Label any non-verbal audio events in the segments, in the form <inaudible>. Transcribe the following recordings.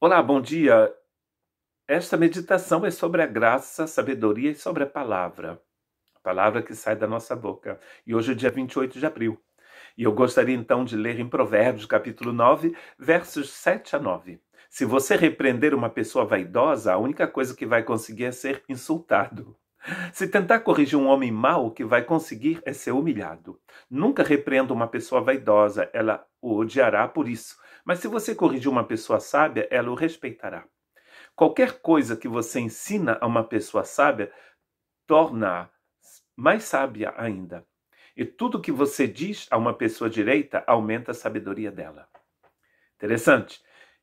Olá, bom dia. Esta meditação é sobre a graça, a sabedoria e sobre a palavra. A palavra que sai da nossa boca. E hoje é dia 28 de abril. E eu gostaria então de ler em Provérbios, capítulo 9, versos 7 a 9. Se você repreender uma pessoa vaidosa, a única coisa que vai conseguir é ser insultado. Se tentar corrigir um homem mau, o que vai conseguir é ser humilhado. Nunca repreenda uma pessoa vaidosa, ela o odiará por isso. Mas se você corrigir uma pessoa sábia, ela o respeitará. Qualquer coisa que você ensina a uma pessoa sábia, torna-a mais sábia ainda. E tudo que você diz a uma pessoa direita aumenta a sabedoria dela. Interessante.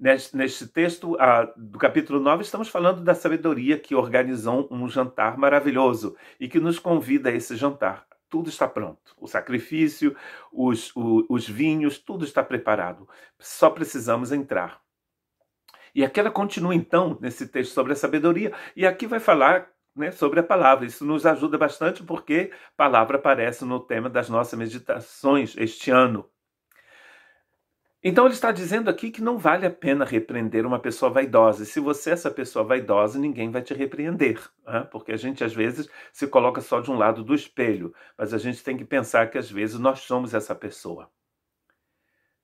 Neste, neste texto do capítulo 9, estamos falando da sabedoria que organizou um jantar maravilhoso e que nos convida a esse jantar. Tudo está pronto. O sacrifício, os, o, os vinhos, tudo está preparado. Só precisamos entrar. E aqui ela continua, então, nesse texto sobre a sabedoria, e aqui vai falar né, sobre a palavra. Isso nos ajuda bastante porque palavra aparece no tema das nossas meditações este ano. Então ele está dizendo aqui que não vale a pena repreender uma pessoa vaidosa. se você é essa pessoa vaidosa, ninguém vai te repreender. Né? Porque a gente às vezes se coloca só de um lado do espelho, mas a gente tem que pensar que às vezes nós somos essa pessoa.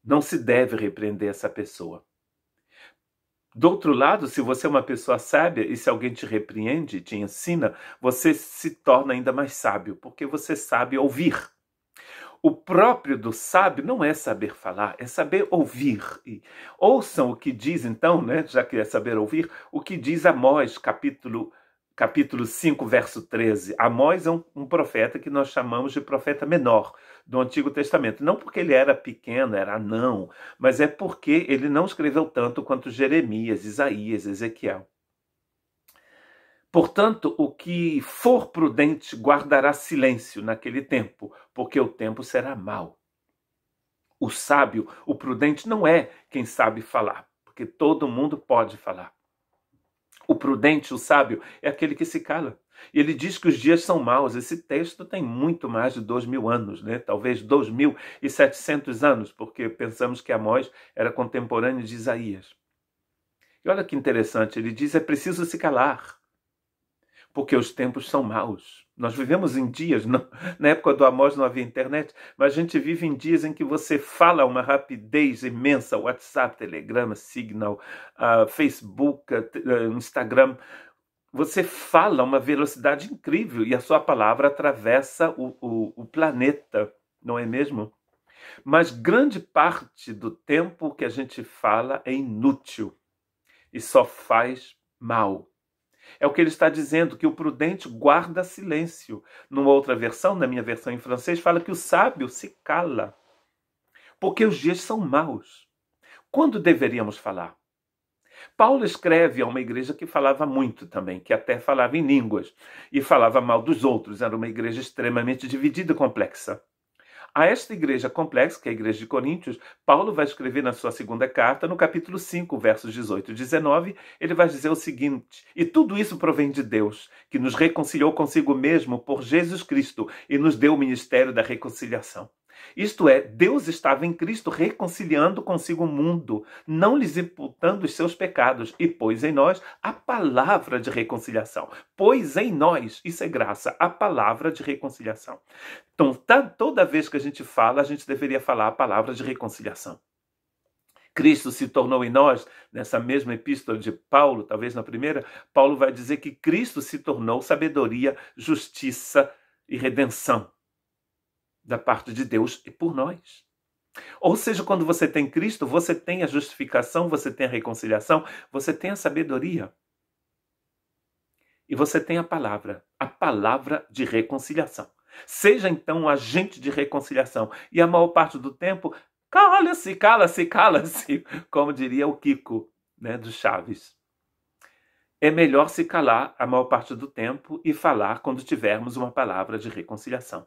Não se deve repreender essa pessoa. Do outro lado, se você é uma pessoa sábia e se alguém te repreende, te ensina, você se torna ainda mais sábio, porque você sabe ouvir. O próprio do sábio não é saber falar, é saber ouvir. E ouçam o que diz, então, né, já que é saber ouvir, o que diz Amós, capítulo capítulo 5, verso 13. Amós é um, um, profeta que nós chamamos de profeta menor do Antigo Testamento. Não porque ele era pequeno, era não, mas é porque ele não escreveu tanto quanto Jeremias, Isaías, Ezequiel. Portanto, o que for prudente guardará silêncio naquele tempo, porque o tempo será mau. O sábio, o prudente, não é quem sabe falar, porque todo mundo pode falar. O prudente, o sábio, é aquele que se cala. E ele diz que os dias são maus. Esse texto tem muito mais de dois mil anos, né? talvez dois mil e setecentos anos, porque pensamos que Amós era contemporâneo de Isaías. E olha que interessante, ele diz: é preciso se calar porque os tempos são maus. Nós vivemos em dias, <laughs> não, na época do Amós não havia internet, mas a gente vive em dias em que você fala uma rapidez imensa, WhatsApp, Telegram, Signal, uh, Facebook, uh, Instagram, você fala uma velocidade incrível e a sua palavra atravessa o, o, o planeta, não é mesmo? Mas grande parte do tempo que a gente fala é inútil e só faz mal. É o que ele está dizendo, que o prudente guarda silêncio. Numa outra versão, na minha versão em francês, fala que o sábio se cala, porque os dias são maus. Quando deveríamos falar? Paulo escreve a uma igreja que falava muito também, que até falava em línguas e falava mal dos outros. Era uma igreja extremamente dividida e complexa. A esta igreja complexa, que é a igreja de Coríntios, Paulo vai escrever na sua segunda carta, no capítulo 5, versos 18 e 19, ele vai dizer o seguinte: E tudo isso provém de Deus, que nos reconciliou consigo mesmo por Jesus Cristo e nos deu o ministério da reconciliação. Isto é, Deus estava em Cristo reconciliando consigo o mundo, não lhes imputando os seus pecados, e pôs em nós a palavra de reconciliação. Pôs em nós, isso é graça, a palavra de reconciliação. Então, toda vez que a gente fala, a gente deveria falar a palavra de reconciliação. Cristo se tornou em nós, nessa mesma epístola de Paulo, talvez na primeira, Paulo vai dizer que Cristo se tornou sabedoria, justiça e redenção da parte de Deus e por nós. Ou seja, quando você tem Cristo, você tem a justificação, você tem a reconciliação, você tem a sabedoria. E você tem a palavra, a palavra de reconciliação. Seja então um agente de reconciliação. E a maior parte do tempo, cala-se, cala-se, cala-se, <laughs> como diria o Kiko, né, do Chaves. É melhor se calar a maior parte do tempo e falar quando tivermos uma palavra de reconciliação.